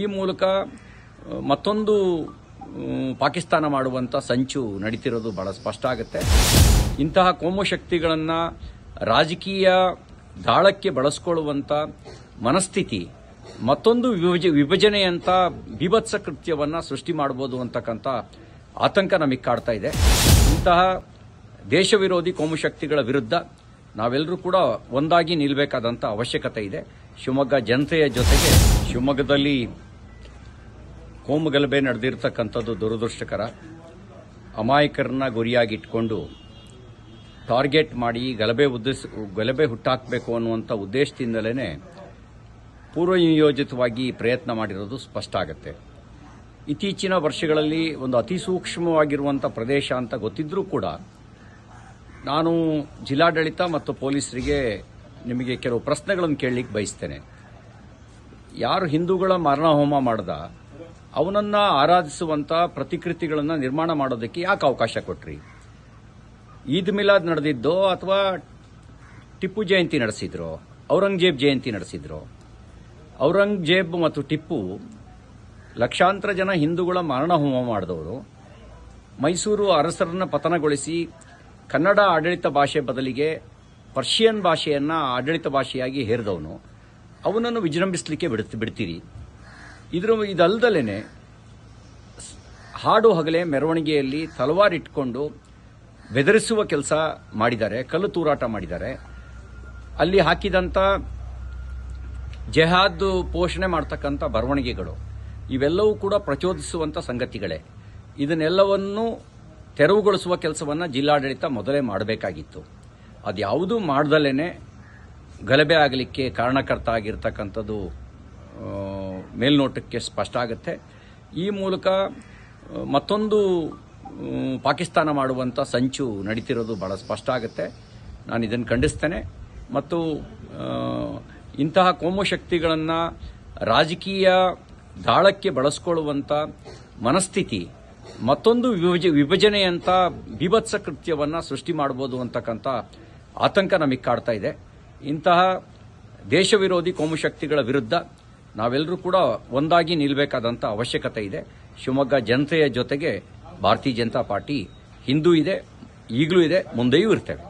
ಈ ಮೂಲಕ ಮತ್ತೊಂದು ಪಾಕಿಸ್ತಾನ ಮಾಡುವಂಥ ಸಂಚು ನಡೀತಿರೋದು ಬಹಳ ಸ್ಪಷ್ಟ ಆಗುತ್ತೆ ಇಂತಹ ಕೋಮು ಶಕ್ತಿಗಳನ್ನು ರಾಜಕೀಯ ದಾಳಕ್ಕೆ ಬಳಸ್ಕೊಳ್ಳುವಂಥ ಮನಸ್ಥಿತಿ ಮತ್ತೊಂದು ವಿಭಜ ವಿಭಜನೆಯಂಥ ಬೀಭತ್ಸ ಕೃತ್ಯವನ್ನು ಸೃಷ್ಟಿ ಮಾಡ್ಬೋದು ಅಂತಕ್ಕಂಥ ಆತಂಕ ನಮಗೆ ಕಾಡ್ತಾ ಇದೆ ಇಂತಹ ದೇಶ ವಿರೋಧಿ ಶಕ್ತಿಗಳ ವಿರುದ್ಧ ನಾವೆಲ್ಲರೂ ಕೂಡ ಒಂದಾಗಿ ನಿಲ್ಲಬೇಕಾದಂಥ ಅವಶ್ಯಕತೆ ಇದೆ ಶಿವಮೊಗ್ಗ ಜನತೆಯ ಜೊತೆಗೆ ಶಿವಮೊಗ್ಗದಲ್ಲಿ ಕೋಮುಗಲಭೆ ನಡೆದಿರತಕ್ಕಂಥದ್ದು ದುರದೃಷ್ಟಕರ ಅಮಾಯಕರನ್ನ ಗುರಿಯಾಗಿಟ್ಕೊಂಡು ಟಾರ್ಗೆಟ್ ಮಾಡಿ ಗಲಭೆ ಉದ್ದೇಶ ಗಲಭೆ ಹುಟ್ಟಾಕಬೇಕು ಅನ್ನುವಂಥ ಉದ್ದೇಶದಿಂದಲೇ ಪೂರ್ವನಿಯೋಜಿತವಾಗಿ ಪ್ರಯತ್ನ ಮಾಡಿರೋದು ಸ್ಪಷ್ಟ ಆಗುತ್ತೆ ಇತ್ತೀಚಿನ ವರ್ಷಗಳಲ್ಲಿ ಒಂದು ಅತಿ ಸೂಕ್ಷ್ಮವಾಗಿರುವಂಥ ಪ್ರದೇಶ ಅಂತ ಗೊತ್ತಿದ್ರೂ ಕೂಡ ನಾನು ಜಿಲ್ಲಾಡಳಿತ ಮತ್ತು ಪೊಲೀಸರಿಗೆ ನಿಮಗೆ ಕೆಲವು ಪ್ರಶ್ನೆಗಳನ್ನು ಕೇಳಲಿಕ್ಕೆ ಬಯಸ್ತೇನೆ ಯಾರು ಹಿಂದೂಗಳ ಮರಣಹೋಮ ಮಾಡದ ಅವನನ್ನ ಆರಾಧಿಸುವಂತ ಪ್ರತಿಕೃತಿಗಳನ್ನ ನಿರ್ಮಾಣ ಮಾಡೋದಕ್ಕೆ ಯಾಕೆ ಅವಕಾಶ ಕೊಟ್ರಿ ಈದ್ ಮಿಲಾದ್ ನಡೆದಿದ್ದೋ ಅಥವಾ ಟಿಪ್ಪು ಜಯಂತಿ ನಡೆಸಿದ್ರು ಔರಂಗಜೇಬ್ ಜಯಂತಿ ನಡೆಸಿದ್ರು ಔರಂಗಜೇಬ್ ಮತ್ತು ಟಿಪ್ಪು ಲಕ್ಷಾಂತರ ಜನ ಹಿಂದೂಗಳ ಮರಣಹೋಮ ಮಾಡಿದವರು ಮೈಸೂರು ಅರಸರನ್ನ ಪತನಗೊಳಿಸಿ ಕನ್ನಡ ಆಡಳಿತ ಭಾಷೆ ಬದಲಿಗೆ ಪರ್ಷಿಯನ್ ಭಾಷೆಯನ್ನು ಆಡಳಿತ ಭಾಷೆಯಾಗಿ ಹೇರಿದವನು ಅವನನ್ನು ವಿಜೃಂಭಿಸಲಿಕ್ಕೆ ಬಿಡ್ತಿ ಬಿಡ್ತೀರಿ ಇದ್ರ ಇದಲ್ದಲ್ಲೇನೆ ಹಾಡು ಹಗಲೇ ಮೆರವಣಿಗೆಯಲ್ಲಿ ಇಟ್ಕೊಂಡು ಬೆದರಿಸುವ ಕೆಲಸ ಮಾಡಿದ್ದಾರೆ ಕಲ್ಲು ತೂರಾಟ ಮಾಡಿದ್ದಾರೆ ಅಲ್ಲಿ ಹಾಕಿದಂಥ ಜೆಹಾದ್ ಪೋಷಣೆ ಮಾಡ್ತಕ್ಕಂಥ ಬರವಣಿಗೆಗಳು ಇವೆಲ್ಲವೂ ಕೂಡ ಪ್ರಚೋದಿಸುವಂಥ ಸಂಗತಿಗಳೇ ಇದನ್ನೆಲ್ಲವನ್ನು ತೆರವುಗೊಳಿಸುವ ಕೆಲಸವನ್ನು ಜಿಲ್ಲಾಡಳಿತ ಮೊದಲೇ ಮಾಡಬೇಕಾಗಿತ್ತು ಅದ್ಯಾವುದೂ ಮಾಡ್ದಲೇ ಗಲಭೆ ಆಗಲಿಕ್ಕೆ ಕಾರಣಕರ್ತ ಆಗಿರ್ತಕ್ಕಂಥದ್ದು ಮೇಲ್ನೋಟಕ್ಕೆ ಸ್ಪಷ್ಟ ಆಗುತ್ತೆ ಈ ಮೂಲಕ ಮತ್ತೊಂದು ಪಾಕಿಸ್ತಾನ ಮಾಡುವಂಥ ಸಂಚು ನಡೀತಿರೋದು ಭಾಳ ಸ್ಪಷ್ಟ ಆಗುತ್ತೆ ನಾನು ಇದನ್ನು ಖಂಡಿಸ್ತೇನೆ ಮತ್ತು ಇಂತಹ ಕೋಮು ಶಕ್ತಿಗಳನ್ನು ರಾಜಕೀಯ ದಾಳಕ್ಕೆ ಬಳಸ್ಕೊಳ್ಳುವಂಥ ಮನಸ್ಥಿತಿ ಮತ್ತೊಂದು ವಿಭಜ ವಿಭಜನೆಯಂಥ ಬೀಭತ್ಸ ಕೃತ್ಯವನ್ನು ಸೃಷ್ಟಿ ಮಾಡ್ಬೋದು ಅಂತಕ್ಕಂಥ ಆತಂಕ ನಮಗೆ ಕಾಡ್ತಾ ಇದೆ ಇಂತಹ ದೇಶ ವಿರೋಧಿ ಶಕ್ತಿಗಳ ವಿರುದ್ಧ ನಾವೆಲ್ಲರೂ ಕೂಡ ಒಂದಾಗಿ ನಿಲ್ಲಬೇಕಾದಂಥ ಅವಶ್ಯಕತೆ ಇದೆ ಶಿವಮೊಗ್ಗ ಜನತೆಯ ಜೊತೆಗೆ ಭಾರತೀಯ ಜನತಾ ಪಾರ್ಟಿ ಹಿಂದೂ ಇದೆ ಈಗಲೂ ಇದೆ ಮುಂದೆಯೂ ಇರ್ತೇವೆ